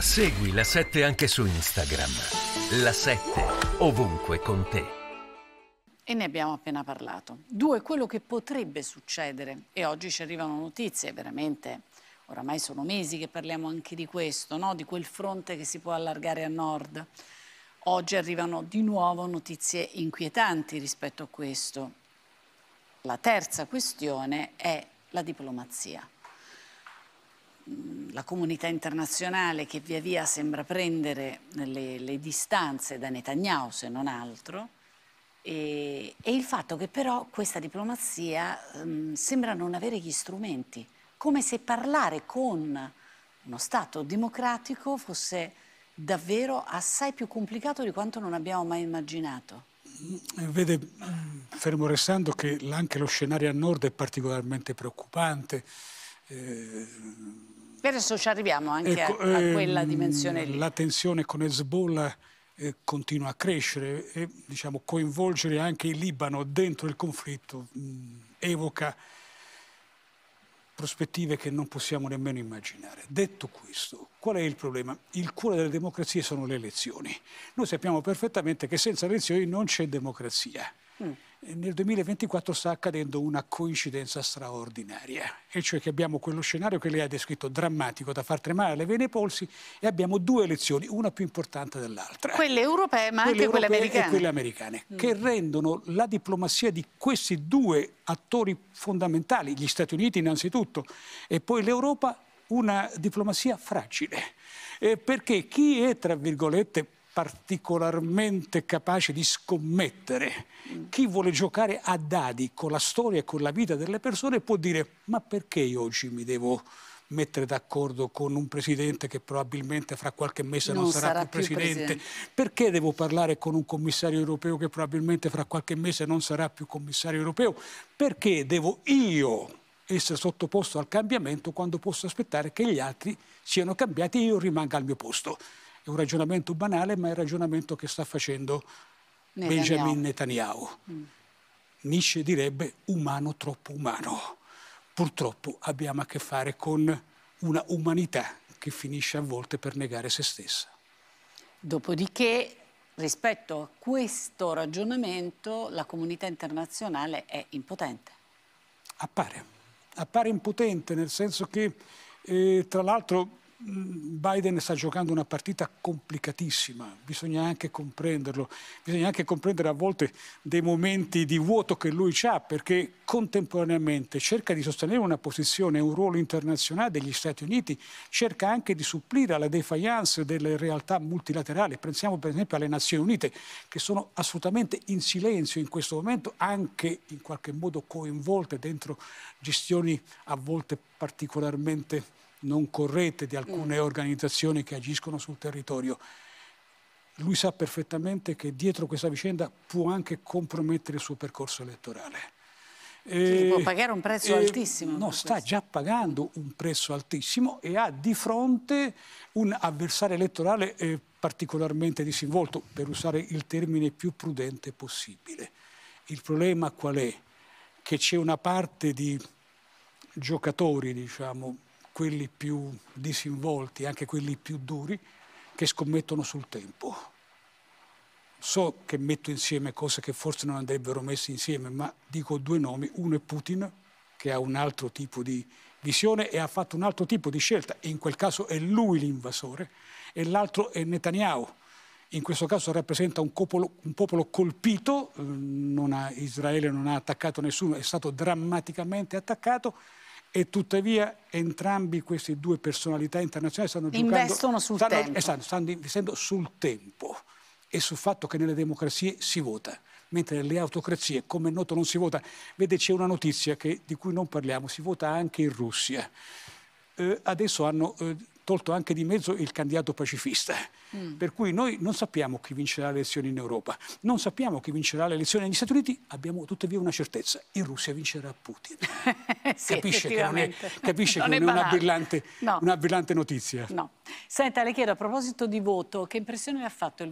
Segui la 7 anche su Instagram. La 7 ovunque con te. E ne abbiamo appena parlato. Due, quello che potrebbe succedere. E oggi ci arrivano notizie veramente. Oramai sono mesi che parliamo anche di questo, no? di quel fronte che si può allargare a nord. Oggi arrivano di nuovo notizie inquietanti rispetto a questo. La terza questione è la diplomazia la comunità internazionale che via via sembra prendere le, le distanze da Netanyahu, se non altro, e, e il fatto che però questa diplomazia mh, ehm, sembra non avere gli strumenti, come se parlare con uno Stato democratico fosse davvero assai più complicato di quanto non abbiamo mai immaginato. Mm, vede, mm, fermo restando che anche lo scenario a nord è particolarmente preoccupante. Eh, Adesso ci arriviamo anche ecco, a, a, ehm, quella dimensione lì. La tensione con Hezbollah eh, continua a crescere e diciamo, coinvolgere anche il Libano dentro il conflitto mh, mm, evoca prospettive che non possiamo nemmeno immaginare. Detto questo, qual è il problema? Il cuore delle democrazie sono le elezioni. Noi sappiamo perfettamente che senza elezioni non c'è democrazia. Mm nel 2024 sta accadendo una coincidenza straordinaria, e cioè che abbiamo quello scenario che lei ha descritto drammatico da far tremare le vene e i polsi e abbiamo due elezioni, una più importante dell'altra. Quelle europee ma quelle anche europee quelle americane. quelle americane, mm. che rendono la diplomazia di questi due attori fondamentali, gli Stati Uniti innanzitutto e poi l'Europa, una diplomazia fragile. Eh, perché chi è, tra virgolette, particolarmente capace di scommettere. Mm. Chi vuole giocare a dadi con la storia e con la vita delle persone può dire ma perché io oggi mi devo mettere d'accordo con un presidente che probabilmente fra qualche mese non, non sarà, sarà, più, più presidente. presidente. Perché devo parlare con un commissario europeo che probabilmente fra qualche mese non sarà più commissario europeo? Perché devo io essere sottoposto al cambiamento quando posso aspettare che gli altri siano cambiati e io rimanga al mio posto? È un ragionamento banale, ma è il ragionamento che sta facendo Netanyahu. Benjamin Netanyahu. Mm. Nietzsche direbbe umano troppo umano. Purtroppo abbiamo a che fare con una umanità che finisce a volte per negare se stessa. Dopodiché, rispetto a questo ragionamento, la comunità internazionale è impotente. Appare, appare impotente nel senso che, eh, tra l'altro, Biden sta giocando una partita complicatissima, bisogna anche comprenderlo, bisogna anche comprendere a volte dei momenti di vuoto che lui ha perché contemporaneamente cerca di sostenere una posizione, un ruolo internazionale degli Stati Uniti, cerca anche di supplire alla defiance delle realtà multilaterali, pensiamo per esempio alle Nazioni Unite che sono assolutamente in silenzio in questo momento, anche in qualche modo coinvolte dentro gestioni a volte particolarmente non corrette di alcune mm. organizzazioni che agiscono sul territorio. Lui sa perfettamente che dietro questa vicenda può anche compromettere il suo percorso elettorale. E, può pagare un prezzo e, altissimo. No, sta questo. già pagando un prezzo altissimo e ha di fronte un avversario elettorale eh, particolarmente disinvolto, per usare il termine più prudente possibile. Il problema qual è? Che c'è una parte di giocatori, diciamo, quelli più disinvolti, anche quelli più duri, che scommettono sul tempo. So che metto insieme cose che forse non andrebbero messe insieme, ma dico due nomi. Uno è Putin, che ha un altro tipo di visione e ha fatto un altro tipo di scelta, e in quel caso è lui l'invasore, e l'altro è Netanyahu. In questo caso rappresenta un popolo, un popolo colpito, eh, non ha, Israele non ha attaccato nessuno, è stato drammaticamente attaccato, e tuttavia entrambi queste due personalità internazionali stanno giocando... Investono sul stanno, tempo. Esatto, stanno investendo sul tempo e sul fatto che nelle democrazie si vota, mentre nelle autocrazie, come è noto, non si vota. Vede, c'è una notizia che, di cui non parliamo, si vota anche in Russia. Eh, adesso hanno eh, tolto anche di mezzo il candidato pacifista. Mm. Per cui noi non sappiamo chi vincerà le elezioni in Europa, non sappiamo chi vincerà le elezioni negli Stati Uniti, abbiamo tuttavia una certezza, in Russia vincerà Putin. sì, capisce che non è, capisce non che è, non è una, brillante, no. una brillante notizia. No. Senta, le chiedo a proposito di voto, che impressione le ha fatto il